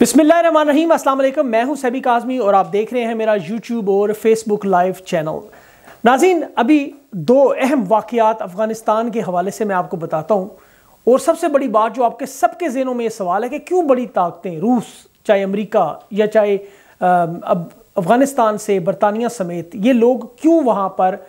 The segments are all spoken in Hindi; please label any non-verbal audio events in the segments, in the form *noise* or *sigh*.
बिसमीम अल्लाम मैं हूं सभी आज़मी और आप देख रहे हैं मेरा यूट्यूब और फेसबुक लाइव चैनल नाजीन अभी दो अहम वाक़ात अफ़गानिस्तान के हवाले से मैं आपको बताता हूं और सबसे बड़ी बात जो आपके सबके जेनों में ये सवाल है कि क्यों बड़ी ताकतें रूस चाहे अमरीका या चाहे अब अफ़गानिस्तान से बरतानिया समेत ये लोग क्यों वहाँ पर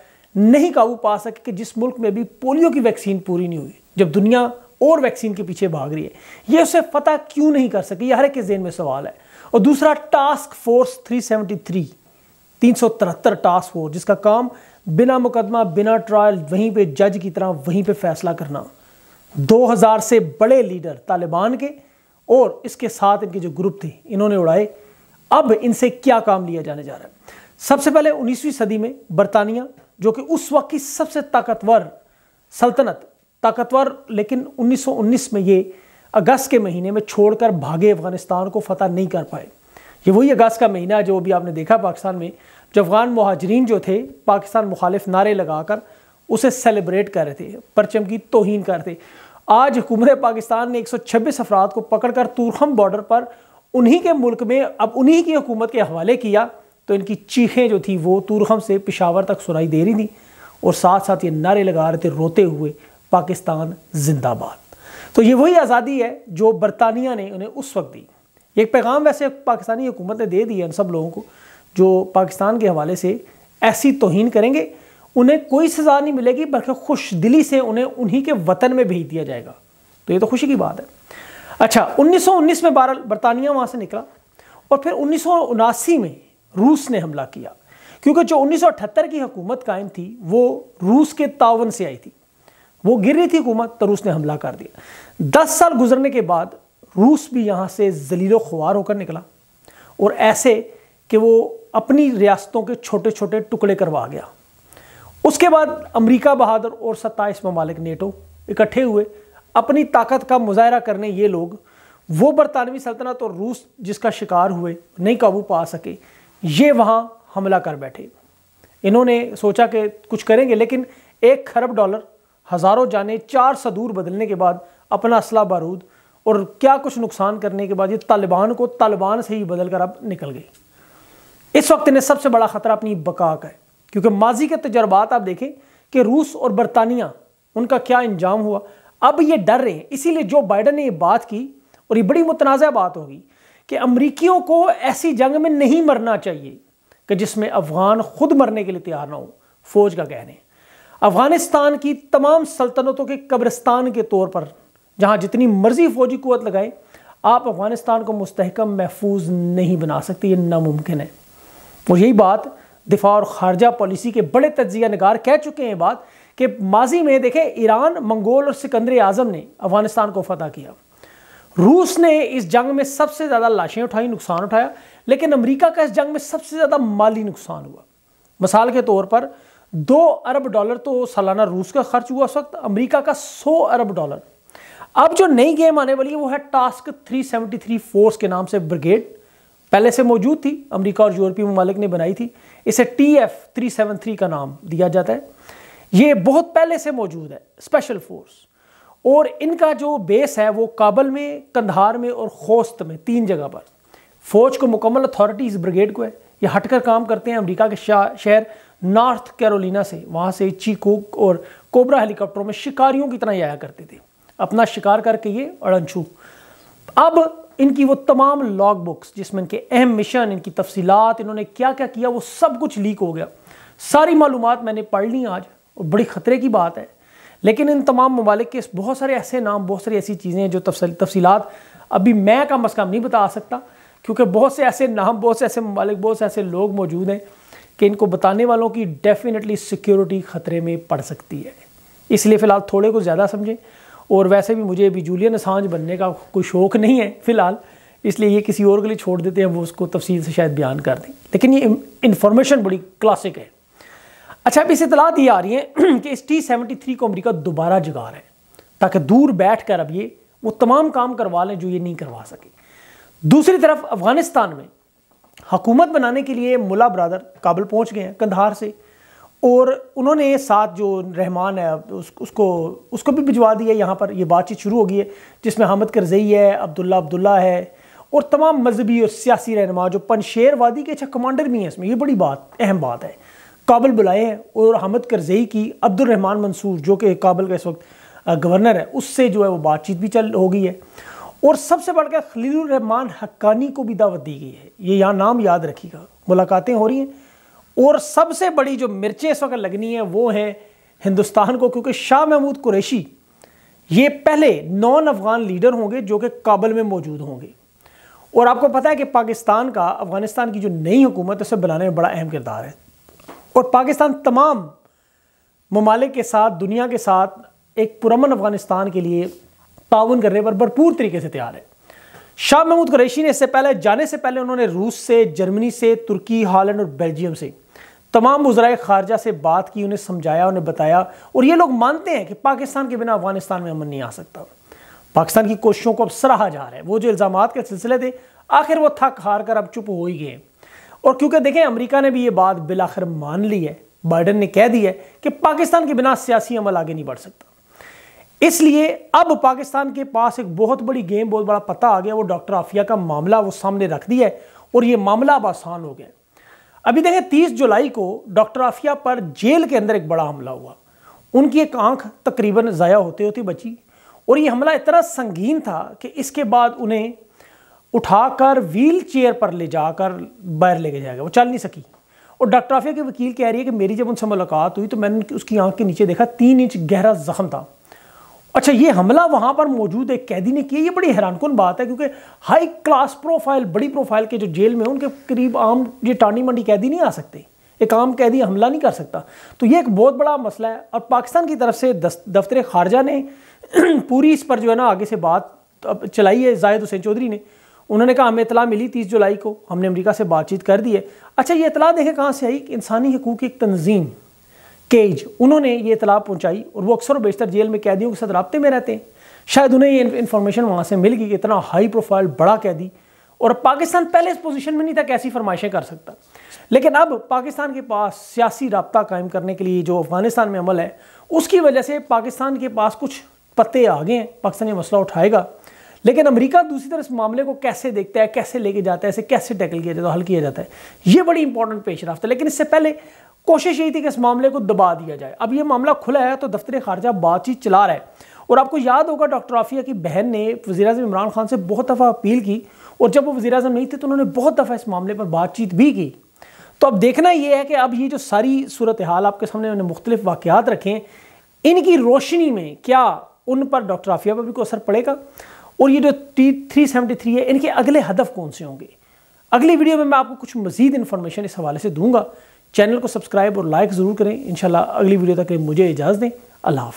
नहीं काबू पा सके कि जिस मुल्क में अभी पोलियो की वैक्सीन पूरी नहीं हुई जब दुनिया और वैक्सीन के पीछे भाग रही है ये उसे पता क्यों नहीं कर सकी हर एक के जेन में सवाल है और दूसरा टास्क फोर्स 373 तीन सौ तिहत्तर टास्क फोर्स जिसका काम बिना मुकदमा बिना ट्रायल वहीं पे जज की तरह वहीं पे फैसला करना 2000 से बड़े लीडर तालिबान के और इसके साथ इनके जो ग्रुप थे इन्होंने उड़ाए अब इनसे क्या काम लिया जाने जा रहा है सबसे पहले 19वीं सदी में बरतानिया जो कि उस वक्त की सबसे ताकतवर सल्तनत ताकतवर लेकिन 1919 में ये अगस्त के महीने में छोड़कर भागे अफगानिस्तान को फतह नहीं कर पाए ये वही अगस्त का महीना है जो अभी आपने देखा पाकिस्तान में जो अफगान महाजरीन जो थे पाकिस्तान मुखालिफ नारे लगाकर उसे सेलिब्रेट कर रहे थे परचम की तोहन कर रहे थे आज हुकूमत पाकिस्तान ने एक सौ छब्बीस अफराद को पकड़कर तूरखम बॉर्डर पर उन्हीं के मुल्क में अब उन्हीं की हुकूमत के हवाले किया तो इनकी चीखें जो थी वो तूरखम से पिशावर तक सुनाई दे रही थी और साथ साथ ये नारे लगा रहे थे रोते हुए पाकिस्तान जिंदाबाद तो ये वही आज़ादी है जो बरतानिया ने उन्हें उस वक्त दी एक पैगाम वैसे पाकिस्तानी हुकूमत ने दे दिया उन सब लोगों को जो पाकिस्तान के हवाले से ऐसी तोहन करेंगे उन्हें कोई सज़ा नहीं मिलेगी बल्कि खुश दिली से उन्हें उन्हीं के वतन में भेज दिया जाएगा तो ये तो खुशी की बात है अच्छा 1919 में बारह बरतानिया वहाँ से निकला और फिर उन्नीस में रूस ने हमला किया क्योंकि जो अठहत्तर की हुकूमत कायम थी वो रूस के तावन से आई थी वो गिर रही थी हुकूमत तो रूस ने हमला कर दिया दस साल गुजरने के बाद रूस भी यहाँ से जलीलो खुआर होकर निकला और ऐसे कि वो अपनी रियासतों के छोटे छोटे टुकड़े करवा गया उसके बाद अमरीका बहादुर और सत्ताईस ममालिक नेटो इकट्ठे हुए अपनी ताकत का मुजाहरा करने ये लोग वो बरतानवी सल्तनत और रूस जिसका शिकार हुए नहीं काबू पा सके ये वहाँ हमला कर बैठे इन्होंने सोचा कि कुछ करेंगे लेकिन एक खरब डॉलर हज़ारों जाने चार सदूर बदलने के बाद अपना असला बारूद और क्या कुछ नुकसान करने के बाद ये तालिबान को तालिबान से ही बदल कर अब निकल गई इस वक्त इन्हें सबसे बड़ा ख़तरा अपनी बका का है क्योंकि माजी के तजर्बात आप देखें कि रूस और बरतानिया उनका क्या इंजाम हुआ अब ये डर रहे हैं इसीलिए जो बाइडन ने ये बात की और ये बड़ी मुतनाज़ बात होगी कि अमरीकियों को ऐसी जंग में नहीं मरना चाहिए कि जिसमें अफगान खुद मरने के लिए तैयार ना हो फौज का कहने अफगानिस्तान की तमाम सल्तनतों के कब्रिस्तान के तौर पर जहां जितनी मर्जी फौजी कुत लगाए आप अफगानिस्तान को मुस्तकम महफूज नहीं बना सकते ये नामुमकिन है और यही बात दिफा और खारजा पॉलिसी के बड़े तजिया नगार कह चुके हैं बात कि माजी में देखें ईरान मंगोल और सिकंदर आज़म ने अफगानिस्तान को फतह किया रूस ने इस जंग में सबसे ज़्यादा लाशें उठाई नुकसान उठाया लेकिन अमरीका का इस जंग में सबसे ज़्यादा माली नुकसान हुआ मिसाल के तौर पर दो अरब डॉलर तो सालाना रूस का खर्च हुआ उस वक्त अमरीका का सौ अरब डॉलर अब जो नई गेम आने वाली है वो है टास्क 373 फोर्स के नाम से ब्रिगेड पहले से मौजूद थी अमेरिका और यूरोपीय ममालिक ने बनाई थी इसे T F three seven three का नाम दिया जाता है ये बहुत पहले से मौजूद है स्पेशल फोर्स और इनका जो बेस है वो काबल में कंधार में और खोस्त में तीन जगह पर फौज को मुकम्मल अथॉरिटी इस ब्रिगेड को है ये हटकर काम करते हैं अमेरिका के शहर नॉर्थ कैरोलिना से वहाँ से चीकोक और कोबरा हेलीकॉप्टरों में शिकारियों की तरह आया करते थे अपना शिकार करके ये अड़नछू अब इनकी वो तमाम लॉग बुक्स जिसमें इनके अहम मिशन इनकी तफसीत इन्होंने क्या क्या किया वो सब कुछ लीक हो गया सारी मालूम मैंने पढ़ ली आज और बड़ी ख़तरे की बात है लेकिन इन तमाम ममालिक के बहुत सारे ऐसे नाम बहुत सारी ऐसी चीज़ें हैं जो तफसीत अभी मैं कम अज़ कम नहीं बता सकता क्योंकि बहुत से ऐसे नाम बहुत से ऐसे ममालिक बहुत से ऐसे लोग मौजूद हैं कि इनको बताने वालों की डेफिनेटली सिक्योरिटी ख़तरे में पड़ सकती है इसलिए फ़िलहाल थोड़े को ज़्यादा समझें और वैसे भी मुझे अभी जूलियन असांज बनने का कोई शौक़ नहीं है फ़िलहाल इसलिए ये किसी और के लिए छोड़ देते हैं वो उसको तफसील से शायद बयान कर दें लेकिन ये इन्फॉर्मेशन बड़ी क्लासिक है अच्छा अब इस इतला दी आ रही है कि इस टी सेवेंटी थ्री को अमरीका दोबारा जगा रहा है ताकि दूर बैठ कर अब ये वो तमाम काम करवा लें जो ये नहीं करवा सके दूसरी तरफ अफगानिस्तान में हुकूमत बनाने के लिए मुला ब्रादर काबुल पहुंच गए हैं कंधार से और उन्होंने साथ जो रहमान है उस, उसको उसको भी भिजवा दिया यहाँ पर यह बातचीत शुरू हो गई है जिसमें हामद करजई है अब्दुल्ला अब्दुल्ला है और तमाम मजहबी और सियासी रहनमा जो पनशेर वादी के अच्छा कमांडर भी हैं इसमें ये बड़ी बात अहम बात है काबुल बुलाए हैं और हामद करजई की अब्दुलरहमान मंसूर जो कि काबुल का इस वक्त गवर्नर है उससे जो है वो बातचीत भी चल हो गई है और सबसे बढ़कर खलील रहमान हक्कानी को भी दावत दी गई है ये यहाँ नाम याद रखिएगा मुलाकातें हो रही हैं और सबसे बड़ी जो मिर्चें इस वक्त लगनी है वो है हिंदुस्तान को क्योंकि शाह महमूद कुरैशी ये पहले नॉन अफगान लीडर होंगे जो कि काबुल में मौजूद होंगे और आपको पता है कि पाकिस्तान का अफगानिस्तान की जो नई हुकूमत है उसे बनाने में बड़ा अहम किरदार है और पाकिस्तान तमाम ममालिक के साथ दुनिया के साथ एक पुरमन अफगानिस्तान के लिए ताउन करने पर भरपूर तरीके से तैयार है शाह महमूद कुरैशी ने इससे पहले जाने से पहले उन्होंने रूस से जर्मनी से तुर्की हॉलैंड और बेल्जियम से तमाम वजरा खारजा से बात की उन्हें समझाया उन्हें बताया और ये लोग मानते हैं कि पाकिस्तान के बिना अफगानिस्तान में अमन नहीं आ सकता पाकिस्तान की कोशिशों को अब सराहा जा रहा है वो जो इल्ज़ाम के सिलसिले थे आखिर वो थक हार कर अब चुप हो ही गए और क्योंकि देखें अमरीका ने भी ये बात बिलाखिर मान ली है बाइडन ने कह दिया है कि पाकिस्तान के बिना सियासी अमल आगे नहीं बढ़ सकता इसलिए अब पाकिस्तान के पास एक बहुत बड़ी गेम बहुत बड़ा पता आ गया वो डॉक्टर आफिया का मामला वो सामने रख दिया है और ये मामला अब आसान हो गया अभी देखें तीस जुलाई को डॉक्टर आफिया पर जेल के अंदर एक बड़ा हमला हुआ उनकी एक आंख तकरीबन ज़ाया होते होती बची और ये हमला इतना संगीन था कि इसके बाद उन्हें उठाकर व्हील चेयर पर ले जाकर बाहर लेके जाएगा वो चल नहीं सकी और डॉक्टर आफिया के वकील कह रही है कि मेरी जब उनसे मुलाकात हुई तो मैंने उसकी आंख के नीचे देखा तीन इंच गहरा जख्म था अच्छा ये हमला वहां पर मौजूद एक कैदी ने किया ये बड़ी हैरानकुन बात है क्योंकि हाई क्लास प्रोफाइल बड़ी प्रोफाइल के जो जेल में उनके करीब आम ये टाँडी मंडी कैदी नहीं आ सकते एक आम कैदी हमला नहीं कर सकता तो ये एक बहुत बड़ा मसला है और पाकिस्तान की तरफ से दफ्तर खारजा ने *clears throat* पूरी इस पर जो है ना आगे से बात चलाई है जायद हुसैन चौधरी ने उन्होंने कहा हमें इतला मिली तीस जुलाई को हमने अमरीका से बातचीत कर दी है अच्छा ये इतला देखें कहाँ से आई कि इंसानी हकूक़ की एक तंजीम केज उन्होंने ये इतला पहुँचाई और वो अक्सर बेशतर जेल में कैदियों के साथ रबते में रहते हैं शायद उन्हें ये इन्फॉर्मेशन वहाँ से मिल गई कि इतना हाई प्रोफाइल बड़ा कैदी और पाकिस्तान पहले इस पोजीशन में नहीं था कैसी फरमाइशें कर सकता लेकिन अब पाकिस्तान के पास सियासी रबता कायम करने के लिए जो अफगानिस्तान में अमल है उसकी वजह से पाकिस्तान के पास कुछ पत्ते आ गए हैं पाकिस्तान ये मसला उठाएगा लेकिन अमेरिका दूसरी तरफ इस मामले को कैसे देखता है कैसे लेके जाता है इसे कैसे टैकल किया जाता है हल किया जाता है ये बड़ी इंपॉर्टेंट पेश है लेकिन इससे पहले कोशिश यही थी कि इस मामले को दबा दिया जाए अब यह मामला खुला है तो दफ्तर खारजा बातचीत चला रहा है और आपको याद होगा डॉक्टर आफिया की बहन ने वजी अजम इमरान खान से बहुत दफ़ा अपील की और जब वो वजी अजम नहीं थे तो उन्होंने बहुत दफ़ा इस मामले पर बातचीत भी की तो अब देखना यह है कि अब ये जो सारी सूरत हाल आपके सामने उन्होंने मुख्तलिफ वाक़ात रखें इनकी रोशनी में क्या उन पर डॉक्टर आफिया पर भी कोई असर पड़ेगा और ये जो टी थ्री सेवेंटी थ्री है इनके अगले हदफ कौन से होंगे अगली वीडियो में मैं आपको कुछ मजीद इन्फॉर्मेशन इस हवाले से दूंगा चैनल को सब्सक्राइब और लाइक ज़रूर करें इन अगली वीडियो तक मुझे इजाज़त दें अल्लाह